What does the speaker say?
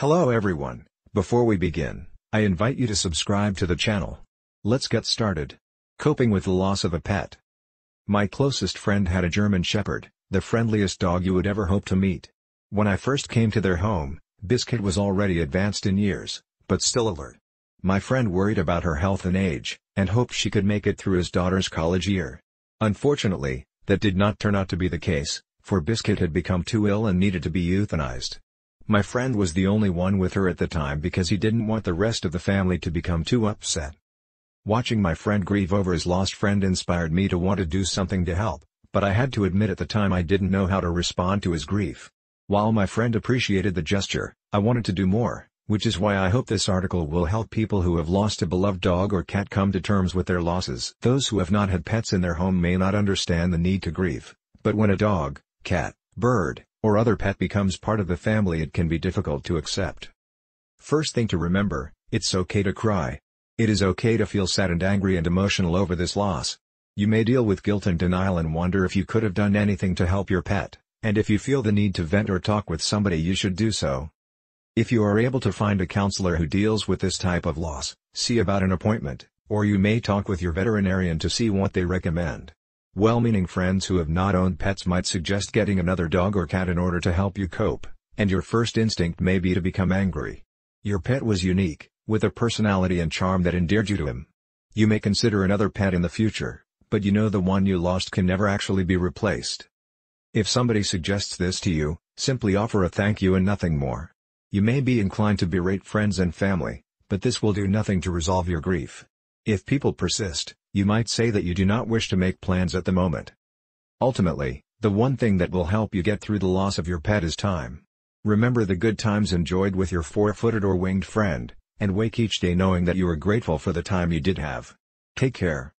Hello everyone, before we begin, I invite you to subscribe to the channel. Let's get started. Coping with the loss of a pet. My closest friend had a German Shepherd, the friendliest dog you would ever hope to meet. When I first came to their home, Biscuit was already advanced in years, but still alert. My friend worried about her health and age, and hoped she could make it through his daughter's college year. Unfortunately, that did not turn out to be the case, for Biscuit had become too ill and needed to be euthanized. My friend was the only one with her at the time because he didn't want the rest of the family to become too upset. Watching my friend grieve over his lost friend inspired me to want to do something to help, but I had to admit at the time I didn't know how to respond to his grief. While my friend appreciated the gesture, I wanted to do more, which is why I hope this article will help people who have lost a beloved dog or cat come to terms with their losses. Those who have not had pets in their home may not understand the need to grieve, but when a dog, cat, bird, or other pet becomes part of the family it can be difficult to accept. First thing to remember, it's okay to cry. It is okay to feel sad and angry and emotional over this loss. You may deal with guilt and denial and wonder if you could have done anything to help your pet, and if you feel the need to vent or talk with somebody you should do so. If you are able to find a counselor who deals with this type of loss, see about an appointment, or you may talk with your veterinarian to see what they recommend. Well-meaning friends who have not owned pets might suggest getting another dog or cat in order to help you cope, and your first instinct may be to become angry. Your pet was unique, with a personality and charm that endeared you to him. You may consider another pet in the future, but you know the one you lost can never actually be replaced. If somebody suggests this to you, simply offer a thank you and nothing more. You may be inclined to berate friends and family, but this will do nothing to resolve your grief. If people persist, you might say that you do not wish to make plans at the moment. Ultimately, the one thing that will help you get through the loss of your pet is time. Remember the good times enjoyed with your four-footed or winged friend, and wake each day knowing that you are grateful for the time you did have. Take care.